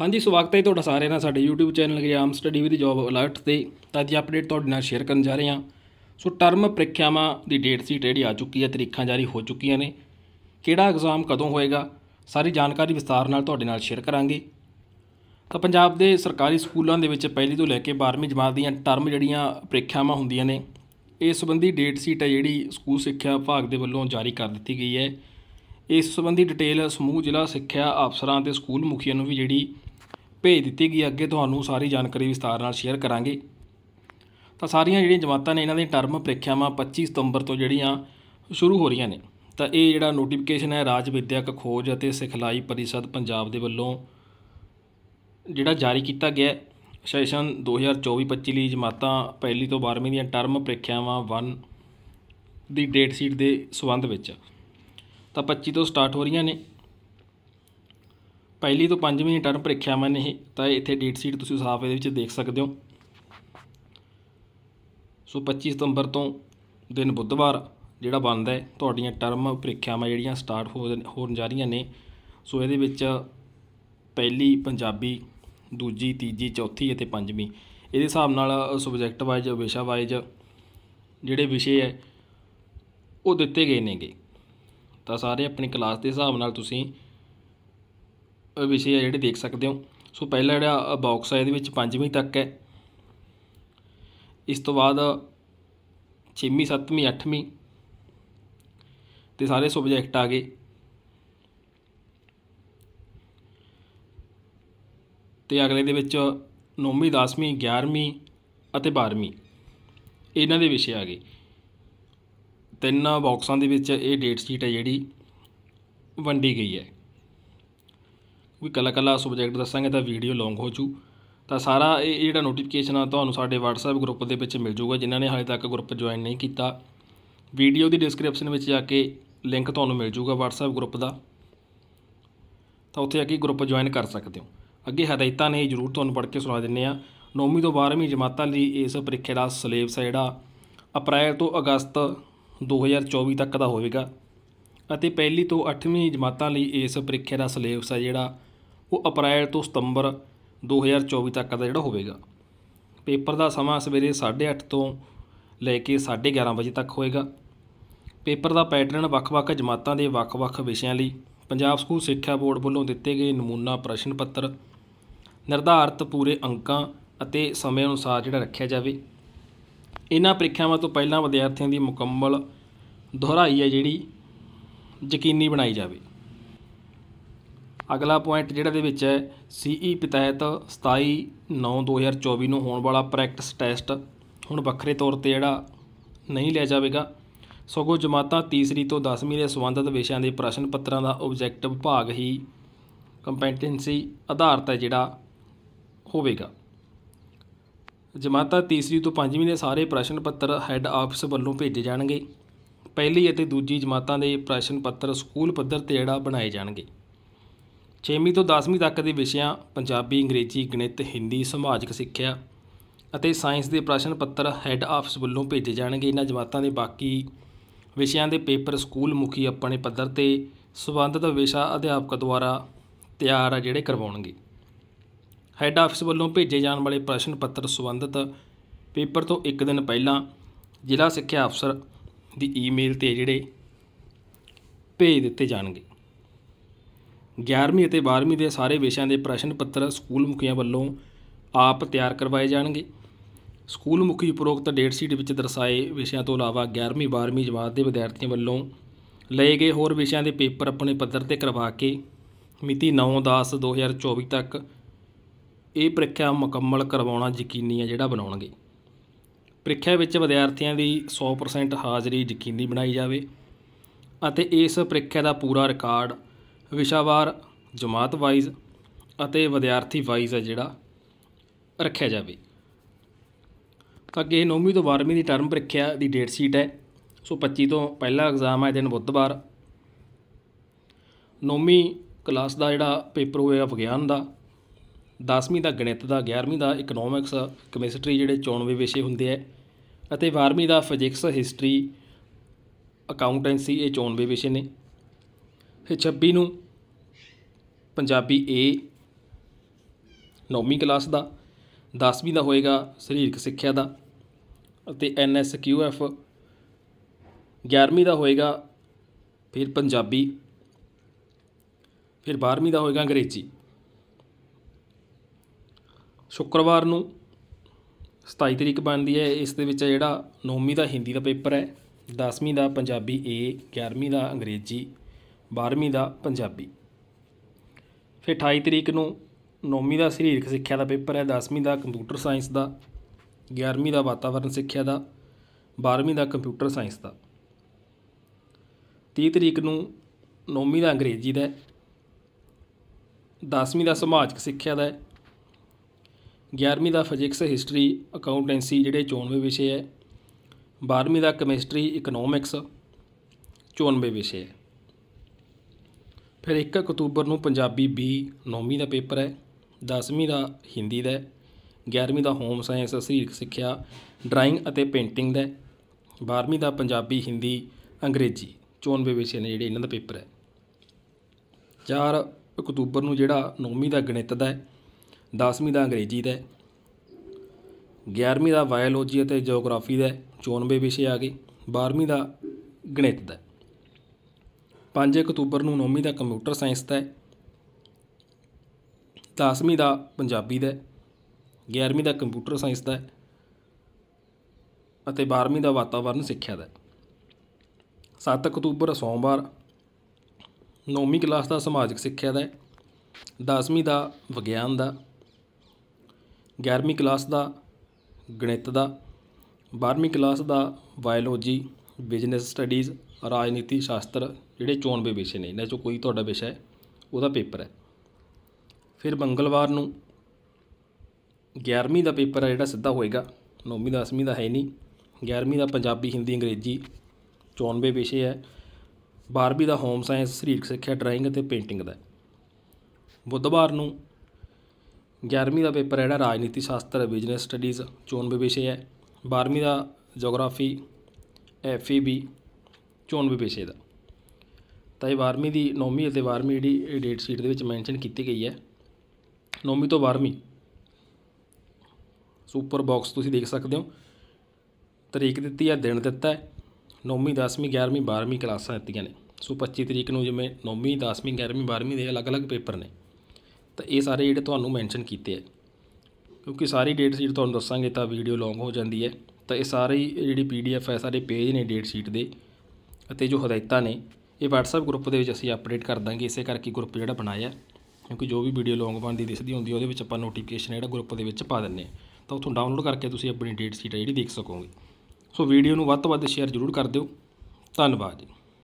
ਹਾਂਜੀ ਸਵਾਗਤ ਹੈ ਤੁਹਾਡਾ ਸਾਰਿਆਂ ਦਾ ਸਾਡੇ YouTube channel exam study with job alert ਤੇ ਤਾਂ ਅੱਜ ਅਪਡੇਟ ਤੁਹਾਡੇ ਨਾਲ ਸ਼ੇਅਰ ਕਰਨ ਜਾ ਰਹੇ ਹਾਂ ਸੋ ਟਰਮ ਪ੍ਰੀਖਿਆਵਾਂ ਦੀ ਡੇਟ ਸੀ ਜਿਹੜੀ ਆ ਚੁੱਕੀ ਹੈ ਤਰੀਕਾਂ ਜਾਰੀ ਹੋ ਚੁੱਕੀਆਂ ਨੇ ਕਿਹੜਾ ਐਗਜ਼ਾਮ ਕਦੋਂ ਹੋਏਗਾ ਸਾਰੀ ਜਾਣਕਾਰੀ ਵਿਸਤਾਰ ਨਾਲ ਤੁਹਾਡੇ ਨਾਲ ਸ਼ੇਅਰ ਕਰਾਂਗੇ ਤਾਂ ਪੰਜਾਬ ਦੇ ਸਰਕਾਰੀ ਸਕੂਲਾਂ ਦੇ ਵਿੱਚ ਪਹਿਲੀ ਤੋਂ ਲੈ ਕੇ 12ਵੀਂ ਜਮਾਤ ਦੀਆਂ ਟਰਮ ਜਿਹੜੀਆਂ ਪ੍ਰੀਖਿਆਵਾਂ ਹੁੰਦੀਆਂ ਨੇ ਇਸ ਸੰਬੰਧੀ ਡੇਟ ਸੀਟ ਹੈ ਜਿਹੜੀ ਸਕੂਲ ਸਿੱਖਿਆ ਵਿਭਾਗ ਦੇ ਵੱਲੋਂ ਜਾਰੀ ਕਰ ਦਿੱਤੀ ਗਈ ਹੈ ਇਸ ਸੰਬੰਧੀ ਡਿਟੇਲ ਸਮੂਹ ਜ਼ਿਲ੍ਹਾ ਸਿੱਖਿਆ ਅਫਸਰਾਂ ਤੇ ਸਕੂਲ ਮੁਖੀਆਂ ਨੂੰ ਵੀ ਜਿਹੜੀ ਭੇਜ ਦਿੱਤੀ ਗਈ ਅੱਗੇ ਤੁਹਾਨੂੰ ਸਾਰੀ ਜਾਣਕਾਰੀ ਵਿਸਤਾਰ ਨਾਲ ਸ਼ੇਅਰ ਕਰਾਂਗੇ ਤਾਂ ਸਾਰੀਆਂ ਜਿਹੜੀਆਂ ਜਮਾਤਾਂ ਨੇ ਇਹਨਾਂ ਦੀ ਟਰਮ ਪ੍ਰੀਖਿਆਵਾਂ 25 ਸਤੰਬਰ ਤੋਂ ਜਿਹੜੀਆਂ ਸ਼ੁਰੂ ਹੋ ਰਹੀਆਂ ਨੇ ਤਾਂ ਇਹ ਜਿਹੜਾ ਨੋਟੀਫਿਕੇਸ਼ਨ ਹੈ ਰਾਜ ਵਿਦਿਅਕ ਖੋਜ ਅਤੇ ਸਿਖਲਾਈ ਪਰਿਸ਼ਦ ਪੰਜਾਬ ਦੇ ਵੱਲੋਂ ਜਿਹੜਾ ਜਾਰੀ ਕੀਤਾ ਗਿਆ ਸੈਸ਼ਨ 2024-25 ਲਈ ਜਮਾਤਾਂ ਪਹਿਲੀ ਤੋਂ 12ਵੀਂ ਦੀਆਂ ਟਰਮ ਪ੍ਰੀਖਿਆਵਾਂ 1 ਦੀ ਡੇਟ ਸ਼ੀਟ ਦੇ ਸਬੰਧ ਵਿੱਚ ਤਾਂ 25 ਤੋਂ ਸਟਾਰਟ ਹੋ ਰਹੀਆਂ ਨੇ ਪਹਿਲੀ ਤੋਂ ਪੰਜਵੀਂ ਟਰਮ ਪ੍ਰੀਖਿਆਵਾਂ ਨੇ ਤਾਂ ਇੱਥੇ ਡੇਟ ਸ਼ੀਟ ਤੁਸੀਂ ਸਾਫ ਇਹਦੇ ਵਿੱਚ ਦੇਖ ਸਕਦੇ ਹੋ ਸੋ 25 ਸਤੰਬਰ ਤੋਂ ਦਿਨ ਬੁੱਧਵਾਰ ਜਿਹੜਾ ਬੰਦ ਹੈ ਤੁਹਾਡੀਆਂ ਟਰਮ ਪ੍ਰੀਖਿਆਵਾਂ ਜਿਹੜੀਆਂ ਸਟਾਰਟ ਹੋਣ ਜਾ ਰਹੀਆਂ ਨੇ ਸੋ ਇਹਦੇ ਵਿੱਚ ਪਹਿਲੀ ਪੰਜਾਬੀ ਦੂਜੀ ਤੀਜੀ ਚੌਥੀ ਅਤੇ ਪੰਜਵੀਂ ਇਹਦੇ ਹਿਸਾਬ ਨਾਲ ਸਬਜੈਕਟ ਵਾਈਜ਼ ਵਿਸ਼ਾ ਵਾਈਜ਼ ਜਿਹੜੇ ਵਿਸ਼ੇ ਹੈ ਉਹ ਦਿੱਤੇ ਗਏ ਨੇਗੇ ਤਾਂ ਸਾਰੇ ਆਪਣੀ ਕਲਾਸ ਦੇ ਹਿਸਾਬ ਨਾਲ ਤੁਸੀਂ ਵਿਸ਼ੇ ਆ ਜਿਹੜੇ ਦੇਖ ਸਕਦੇ ਹੋ ਸੋ ਪਹਿਲਾ ਜਿਹੜਾ ਬਾਕਸ ਆ ਇਹਦੇ ਵਿੱਚ 5ਵੀਂ ਤੱਕ ਹੈ ਇਸ ਤੋਂ ਬਾਅਦ 6ਵੀਂ 7ਵੀਂ 8ਵੀਂ ਤੇ ਸਾਰੇ ਸਬਜੈਕਟ ਆ ਗਏ ਤੇ ਅਗਲੇ ਦੇ ਵਿੱਚ 9ਵੀਂ 10ਵੀਂ 11ਵੀਂ ਅਤੇ 12ਵੀਂ ਇਹਨਾਂ ਦੇ ਵਿਸ਼ੇ ਆ ਗਏ ਤਿੰਨ ਬਾਕਸਾਂ ਦੇ ਵਿੱਚ ਇਹ ਡੇਟ ਸ਼ੀਟ ਹੈ ਜਿਹੜੀ ਵੰਡੀ ਗਈ ਹੈ ਕੋਈ ਕਲਾ ਕਲਾ ਸਬਜੈਕਟ ਦੱਸਾਂਗੇ ਤਾਂ ਵੀਡੀਓ ਲੌਂਗ ਹੋ ਜੂ ਤਾਂ ਸਾਰਾ ਇਹ ਜਿਹੜਾ ਨੋਟੀਫਿਕੇਸ਼ਨ ਆ ਤੁਹਾਨੂੰ ਸਾਡੇ WhatsApp ਗਰੁੱਪ ਦੇ ਵਿੱਚ ਮਿਲ ਜਾਊਗਾ ਜਿਨ੍ਹਾਂ ਨੇ ਹਾਲੇ ਤੱਕ ਗਰੁੱਪ ਜੁਆਇਨ ਨਹੀਂ ਕੀਤਾ ਵੀਡੀਓ ਦੀ ਡਿਸਕ੍ਰਿਪਸ਼ਨ ਵਿੱਚ ਜਾ ਕੇ ਲਿੰਕ ਤੁਹਾਨੂੰ ਮਿਲ ਜਾਊਗਾ WhatsApp ਗਰੁੱਪ ਦਾ ਤਾਂ ਉੱਥੇ ਆ ਕੇ ਗਰੁੱਪ ਜੁਆਇਨ ਕਰ ਸਕਦੇ ਹੋ ਅੱਗੇ ਹਦਾਇਤਾਂ ਨੇ ਜਰੂਰ ਤੁਹਾਨੂੰ ਪੜ੍ਹ ਕੇ ਸੁਣਾ ਦਿੰਨੇ ਆ 9ਵੀਂ ਤੋਂ 12ਵੀਂ ਜਮਾਤਾਂ ਲਈ ਇਸ ਪ੍ਰੀਖਿਆ ਦਾ ਸਿਲੇਬਸ ਹੈ ਜਿਹੜਾ ਅਪ੍ਰੈਲ ਤੋਂ ਅਗਸਤ 2024 ਤੱਕ ਦਾ ਹੋਵੇਗਾ ਅਤੇ ਪਹਿਲੀ ਤੋਂ 8ਵੀਂ ਜਮਾਤਾਂ ਲਈ ਇਸ ਪ੍ਰੀਖਿਆ ਦਾ ਸਿਲੇਬਸ ਹੈ ਜਿਹੜਾ ਉਹ ਅਪ੍ਰੈਲ ਤੋਂ ਸਤੰਬਰ 2024 ਤੱਕ ਦਾ ਜਿਹੜਾ ਹੋਵੇਗਾ ਪੇਪਰ ਦਾ ਸਮਾਂ ਸਵੇਰੇ 8:30 ਤੋਂ ਲੈ ਕੇ 11:30 ਵਜੇ ਤੱਕ ਹੋਏਗਾ ਪੇਪਰ ਦਾ ਪੈਟਰਨ ਵੱਖ-ਵੱਖ ਜਮਾਤਾਂ ਦੇ ਵੱਖ-ਵੱਖ ਵਿਸ਼ਿਆਂ ਲਈ ਪੰਜਾਬ ਸਕੂਲ ਸਿੱਖਿਆ ਬੋਰਡ ਵੱਲੋਂ ਦਿੱਤੇ ਗਏ ਨਮੂਨਾ ਪ੍ਰਸ਼ਨ ਪੱਤਰ ਨਿਰਧਾਰਤ ਪੂਰੇ ਅੰਕਾਂ ਅਤੇ ਸਮੇਂ ਅਨੁਸਾਰ ਜਿਹੜਾ ਰੱਖਿਆ ਜਾਵੇ ਇਹਨਾਂ ਪ੍ਰੀਖਿਆਵਾਂ ਤੋਂ ਪਹਿਲਾਂ ਵਿਦਿਆਰਥੀਆਂ ਦੀ ਮੁਕੰਮਲ ਦੁਹਰਾਈ ਹੈ ਜਿਹੜੀ ਯਕੀਨੀ ਬਣਾਈ ਜਾਵੇ ਅਗਲਾ ਪੁਆਇੰਟ ਜਿਹੜਾ ਦੇ ਵਿੱਚ ਹੈ ਸੀਈ ਤਹਿਤ 27 9 2024 ਨੂੰ ਹੋਣ ਵਾਲਾ ਪ੍ਰੈਕਟਿਸ ਟੈਸਟ ਹੁਣ ਵੱਖਰੇ ਤੌਰ ਤੇ ਜਿਹੜਾ ਨਹੀਂ ਲਿਆ ਜਾਵੇਗਾ ਸਗੋਂ ਜਮਾਤਾਂ ਤੀਸਰੀ ਤੋਂ 10ਵੀਂ ਦੇ ਸੰਬੰਧਿਤ ਵਿਸ਼ਿਆਂ ਦੇ ਪ੍ਰਸ਼ਨ ਪੱਤਰਾਂ ਦਾ ਆਬਜੈਕਟਿਵ ਭਾਗ ਹੀ ਕੰਪੈਟੈਂਸੀ ਆਧਾਰਤ ਹੈ ਜਿਹੜਾ ਹੋਵੇਗਾ ਜਮਾਤਾਂ ਤੀਸਰੀ ਤੋਂ ਪੰਜਵੀਂ ਦੇ ਸਾਰੇ ਪ੍ਰਸ਼ਨ ਪੱਤਰ ਹੈੱਡ ਆਫਿਸ ਵੱਲੋਂ ਭੇਜੇ ਜਾਣਗੇ ਪਹਿਲੀ ਅਤੇ ਦੂਜੀ ਜਮਾਤਾਂ ਦੇ ਪ੍ਰਸ਼ਨ ਪੱਤਰ ਸਕੂਲ ਪੱਧਰ ਤੇ ਜਿਹੜਾ ਬਣਾਏ ਜਾਣਗੇ 6ਵੀਂ ਤੋਂ 10ਵੀਂ ਤੱਕ ਦੇ ਵਿਸ਼ਿਆਂ ਪੰਜਾਬੀ ਅੰਗਰੇਜ਼ੀ ਗਣਿਤ ਹਿੰਦੀ ਸਮਾਜਿਕ ਸਿੱਖਿਆ ਅਤੇ ਸਾਇੰਸ ਦੇ ਪ੍ਰਸ਼ਨ ਪੱਤਰ ਹੈੱਡ ਆਫਿਸ ਵੱਲੋਂ ਭੇਜੇ ਜਾਣਗੇ ਇਹਨਾਂ ਜਮਾਤਾਂ ਦੇ ਬਾਕੀ ਵਿਸ਼ਿਆਂ ਦੇ ਪੇਪਰ ਸਕੂਲ ਮੁਖੀ ਆਪਣੇ ਪੱਧਰ ਤੇ ਸਬੰਧਤ ਵਿਸ਼ਾ ਅਧਿਆਪਕ ਦੁਆਰਾ ਤਿਆਰ ਆ ਜਿਹੜੇ ਕਰਵਾਉਣਗੇ ਹੈੱਡ ਆਫਿਸ ਵੱਲੋਂ ਭੇਜੇ ਜਾਣ ਵਾਲੇ ਪ੍ਰਸ਼ਨ ਪੱਤਰ ਸਬੰਧਤ ਪੇਪਰ ਤੋਂ ਇੱਕ ਦਿਨ ਪਹਿਲਾਂ ਜ਼ਿਲ੍ਹਾ ਸਿੱਖਿਆ ਅਫਸਰ ਦੀ ਈਮੇਲ ਤੇ ਜਿਹੜੇ ਭੇਜ ਦਿੱਤੇ ਜਾਣਗੇ 11ਵੀਂ ਅਤੇ 12ਵੀਂ ਦੇ ਸਾਰੇ ਵਿਸ਼ਿਆਂ ਦੇ ਪ੍ਰਸ਼ਨ ਪੱਤਰ ਸਕੂਲ ਮੁਖੀਆਂ ਵੱਲੋਂ ਆਪ ਤਿਆਰ ਕਰਵਾਏ ਜਾਣਗੇ ਸਕੂਲ ਮੁਖੀ ਉਪਰੋਕਤ ਡੇਟ ਸ਼ੀਟ ਵਿੱਚ ਦਰਸਾਏ ਵਿਸ਼ਿਆਂ ਤੋਂ ਇਲਾਵਾ 11ਵੀਂ 12ਵੀਂ ਜਮਾਤ ਦੇ ਵਿਦਿਆਰਥੀਆਂ ਵੱਲੋਂ ਲਏ ਗਏ ਹੋਰ ਵਿਸ਼ਿਆਂ ਦੇ ਪੇਪਰ ਆਪਣੇ ਪੱਧਰ ਤੇ ਕਰਵਾ ਕੇ ਮਿਤੀ 9/10/2024 ਤੱਕ ਇਹ ਪ੍ਰੀਖਿਆ ਮੁਕੰਮਲ ਕਰਵਾਉਣਾ ਯਕੀਨੀ ਹੈ ਜਿਹੜਾ ਬਣਾਉਣਗੇ ਪ੍ਰੀਖਿਆ ਵਿੱਚ ਵਿਦਿਆਰਥੀਆਂ ਦੀ 100% ਹਾਜ਼ਰੀ ਯਕੀਨੀ ਬਣਾਈ ਜਾਵੇ ਅਤੇ ਇਸ ਪ੍ਰੀਖਿਆ ਦਾ ਪੂਰਾ ਰਿਕਾਰਡ ਵਿਸ਼ਾਵਾਰ ਜਮਾਤ ਵਾਈਜ਼ ਅਤੇ ਵਿਦਿਆਰਥੀ ਵਾਈਜ਼ ਹੈ ਜਿਹੜਾ ਰੱਖਿਆ ਜਾਵੇ ਤਾਂ ਕਿ ਨੌਵੀਂ ਤੋਂ 12ਵੀਂ ਦੀ ਟਰਮ ਪ੍ਰੀਖਿਆ ਦੀ ਡੇਟ ਸ਼ੀਟ ਹੈ ਸੋ 25 ਤੋਂ ਪਹਿਲਾ ਐਗਜ਼ਾਮ ਹੈ ਦਿਨ ਬੁੱਧਵਾਰ ਨੌਵੀਂ ਕਲਾਸ ਦਾ ਜਿਹੜਾ ਪੇਪਰ ਹੋਇਆ ਵਿਗਿਆਨ ਦਾ 10ਵੀਂ ਦਾ ਗਣਿਤ ਦਾ 11ਵੀਂ ਦਾ ਇਕਨੋਮਿਕਸ ਕੈਮਿਸਟਰੀ ਜਿਹੜੇ ਚੋਣਵੇਂ ਵਿਸ਼ੇ ਹੁੰਦੇ ਆ ਅਤੇ 12ਵੀਂ ਦਾ ਫਿਜ਼ਿਕਸ ਹਿਸਟਰੀ ਅਕਾਊਂਟੈਂਸੀ ਇਹ ਚੋਣਵੇਂ ਵਿਸ਼ੇ ਨੇ ਫਿਰ 26 ਨੂੰ ਪੰਜਾਬੀ ਏ ਨੌਵੀਂ ਕਲਾਸ ਦਾ 10ਵੀਂ ਦਾ ਹੋਏਗਾ ਸਰੀਰਕ ਸਿੱਖਿਆ ਦਾ ਅਤੇ ਐਨ ਐਸ ਕਿਊ ਐਫ 11ਵੀਂ ਦਾ ਹੋਏਗਾ ਫਿਰ ਪੰਜਾਬੀ ਫਿਰ 12ਵੀਂ ਦਾ ਹੋਏਗਾ ਅੰਗਰੇਜ਼ੀ ਸ਼ੁੱਕਰਵਾਰ ਨੂੰ 27 ਤਰੀਕ ਬਣਦੀ ਹੈ ਇਸ ਦੇ ਵਿੱਚ ਜਿਹੜਾ 9ਵੀਂ ਦਾ ਹਿੰਦੀ ਦਾ ਪੇਪਰ ਹੈ 10ਵੀਂ ਦਾ ਪੰਜਾਬੀ ਏ 11ਵੀਂ ਦਾ ਅੰਗਰੇਜ਼ੀ 12ਵੀਂ ਦਾ ਪੰਜਾਬੀ ਫਿਰ 28 ਤਰੀਕ ਨੂੰ 9ਵੀਂ ਦਾ ਸਰੀਰਕ ਸਿੱਖਿਆ ਦਾ ਪੇਪਰ ਹੈ 10ਵੀਂ ਦਾ ਕੰਪਿਊਟਰ ਸਾਇੰਸ ਦਾ 11ਵੀਂ ਦਾ ਵਾਤਾਵਰਣ ਸਿੱਖਿਆ ਦਾ 12ਵੀਂ ਦਾ ਕੰਪਿਊਟਰ ਸਾਇੰਸ ਦਾ 30 ਤਰੀਕ ਨੂੰ 9ਵੀਂ ਦਾ ਅੰਗਰੇਜ਼ੀ ਦਾ 10ਵੀਂ ਦਾ ਸਮਾਜਿਕ ਸਿੱਖਿਆ ਦਾ 11ਵੀਂ ਦਾ ਫਿਜ਼ਿਕਸ ਹਿਸਟਰੀ ਅਕਾਊਂਟੈਂਸੀ ਜਿਹੜੇ 94 ਵਿਸ਼ੇ ਹੈ 12ਵੀਂ ਦਾ ਕੈਮਿਸਟਰੀ ਇਕਨੋਮਿਕਸ 94 ਵਿਸ਼ੇ ਹੈ ਫਿਰ 1 ਅਕਤੂਬਰ ਨੂੰ ਪੰਜਾਬੀ ਬੀ 9ਵੀਂ ਦਾ ਪੇਪਰ ਹੈ 10ਵੀਂ ਦਾ ਹਿੰਦੀ ਦਾ 11ਵੀਂ ਦਾ ਹੋਮ ਸਾਇੰਸ ਸਰੀਰਕ ਸਿੱਖਿਆ ਡਰਾਇੰਗ ਅਤੇ ਪੇਂਟਿੰਗ ਦਾ 12ਵੀਂ ਦਾ ਪੰਜਾਬੀ ਹਿੰਦੀ ਅੰਗਰੇਜ਼ੀ ਚੋਣਵੇਂ ਵਿਸ਼ੇ ਨੇ ਜਿਹੜੇ ਇਹਨਾਂ ਦਾ ਪੇਪਰ ਹੈ 4 ਅਕਤੂਬਰ ਨੂੰ ਜਿਹੜਾ 9ਵੀਂ ਦਾ ਗਣਿਤ ਦਾ ਹੈ 10ਵੀਂ ਦਾ ਅੰਗਰੇਜ਼ੀ ਦਾ 11ਵੀਂ ਦਾ ਬਾਇਓਲੋਜੀ ਅਤੇ ਜੀਓਗ੍ਰਾਫੀ ਦਾ ਚੋਣਵੇਂ ਵਿਸ਼ੇ ਆ ਗਏ 12ਵੀਂ ਦਾ ਗਣਿਤ ਦਾ 5 ਅਕਤੂਬਰ ਨੂੰ 9ਵੀਂ ਦਾ ਕੰਪਿਊਟਰ ਸਾਇੰਸ ਦਾ ਹੈ 10ਵੀਂ ਦਾ ਪੰਜਾਬੀ ਦਾ ਹੈ 11ਵੀਂ ਦਾ ਕੰਪਿਊਟਰ ਸਾਇੰਸ ਦਾ ਹੈ ਅਤੇ 12ਵੀਂ ਦਾ ਵਾਤਾਵਰਣ ਸਿੱਖਿਆ ਦਾ ਹੈ 7 ਅਕਤੂਬਰ ਸੋਮਵਾਰ 9ਵੀਂ ਕਲਾਸ ਦਾ ਸਮਾਜਿਕ ਸਿੱਖਿਆ ਦਾ ਹੈ 10ਵੀਂ ਦਾ ਵਿਗਿਆਨ ਦਾ 11ਵੀਂ ਕਲਾਸ ਦਾ ਗਣਿਤ ਦਾ 12ਵੀਂ ਕਲਾਸ ਦਾ ਬਾਇਓਲੋਜੀ ਬਿਜ਼ਨਸ ਸਟੱਡੀਜ਼ ਰਾਜਨੀਤੀ ਸ਼ਾਸਤਰ ਜਿਹੜੇ ਚੋਣਵੇਂ ਵਿਸ਼ੇ ਨੇ ਇਹਨਾਂ ਚੋਂ ਕੋਈ ਤੁਹਾਡਾ ਵਿਸ਼ਾ ਹੈ ਉਹਦਾ ਪੇਪਰ ਹੈ ਫਿਰ ਮੰਗਲਵਾਰ ਨੂੰ 11ਵੀਂ ਦਾ ਪੇਪਰ ਹੈ ਜਿਹੜਾ ਸਿੱਧਾ ਹੋਏਗਾ 9ਵੀਂ ਦਾ 10ਵੀਂ ਦਾ ਹੈ ਨਹੀਂ 11ਵੀਂ ਦਾ ਪੰਜਾਬੀ ਹਿੰਦੀ ਅੰਗਰੇਜ਼ੀ ਚੋਣਵੇਂ ਵਿਸ਼ੇ ਹੈ 12ਵੀਂ ਦਾ ਹੋਮ ਸਾਇੰਸ ਸਰੀਰਕ ਸਿੱਖਿਆ ਡਰਾਇੰਗ ਅਤੇ ਪੇਂਟਿੰਗ ਦਾ ਬੁੱਧਵਾਰ ਨੂੰ 11ਵੀਂ ਦਾ ਪੇਪਰ ਹੈ ਜਿਹੜਾ ਰਾਜਨੀਤੀ ਸ਼ਾਸਤਰ ਬਿਜ਼ਨਸ ਸਟੱਡੀਜ਼ ਚੋਣਵੇਂ ਵਿਸ਼ੇ ਹੈ 12ਵੀਂ ਦਾ ਜੀਓਗ੍ਰਾਫੀ ਬੀ 94 ਪੇਸ਼ੇ ਦਾ ਤਾਂ ਇਹ 12ਵੀਂ ਦੀ 9ਵੀਂ ਅਤੇ 12ਵੀਂ ਜਿਹੜੀ ਡੇਟ ਸ਼ੀਟ ਦੇ ਵਿੱਚ ਮੈਂਸ਼ਨ ਕੀਤੀ ਗਈ ਹੈ 9ਵੀਂ ਤੋਂ 12ਵੀਂ ਸੁਪਰ ਬਾਕਸ ਤੁਸੀਂ ਦੇਖ ਸਕਦੇ ਹੋ ਤਰੀਕ ਦਿੱਤੀ ਹੈ ਦਿਨ ਦਿੱਤਾ ਹੈ 9ਵੀਂ 10ਵੀਂ 11ਵੀਂ 12ਵੀਂ ਕਲਾਸਾਂ ਦਿੱਤੀਆਂ ਨੇ ਸੋ 25 ਤਰੀਕ ਨੂੰ ਜਿਵੇਂ 9ਵੀਂ 10ਵੀਂ 11ਵੀਂ 12ਵੀਂ ਦੇ ਅਲੱਗ-ਅਲੱਗ ਪੇਪਰ ਨੇ ਤਾਂ ਇਹ ਸਾਰੇ ਜਿਹੜੇ ਤੁਹਾਨੂੰ ਮੈਂਸ਼ਨ ਕੀਤੇ ਹੈ ਕਿਉਂਕਿ ਸਾਰੀ ਡੇਟ ਸ਼ੀਟ ਤੁਹਾਨੂੰ ਦੱਸਾਂਗੇ ਤਾਂ ਵੀਡੀਓ ਲੌਂਗ ਹੋ ਜਾਂਦੀ ਹੈ ਤਾਂ ਇਹ ਸਾਰੇ ਜਿਹੜੀ ਪੀਡੀਐਫ ਹੈ ਸਾਰੇ ਪੇਜ ਨੇ ਡੇਟ ਸ਼ੀਟ ਦੇ ਅਤੇ ਜੋ ਹਦਾਇਤਾਂ ਨੇ ਇਹ WhatsApp ਗਰੁੱਪ ਦੇ ਵਿੱਚ ਅਸੀਂ ਅਪਡੇਟ ਕਰ ਦਾਂਗੇ ਇਸੇ ਕਰਕੇ ਗਰੁੱਪ ਜਿਹੜਾ ਬਣਾਇਆ ਕਿਉਂਕਿ ਜੋ ਵੀ ਵੀਡੀਓ ਲੌਂਗ ਬਣ ਦੀ ਦਿਸਦੀ ਹੁੰਦੀ ਉਹਦੇ ਵਿੱਚ ਆਪਾਂ ਨੋਟੀਫਿਕੇਸ਼ਨ ਜਿਹੜਾ ਗਰੁੱਪ ਦੇ ਵਿੱਚ ਪਾ ਦਿੰਨੇ ਤਾਂ ਉਥੋਂ ਡਾਊਨਲੋਡ ਕਰਕੇ ਤੁਸੀਂ ਆਪਣੀ ਡੇਟ ਸ਼ੀਟ ਜਿਹੜੀ ਦੇਖ ਸਕੋਗੇ ਸੋ ਵੀਡੀਓ ਨੂੰ ਵੱਧ ਤੋਂ ਵੱਧ ਸ਼ੇਅਰ ਜ਼ਰੂਰ ਕਰ ਦਿਓ ਧੰਨਵਾਦ ਜੀ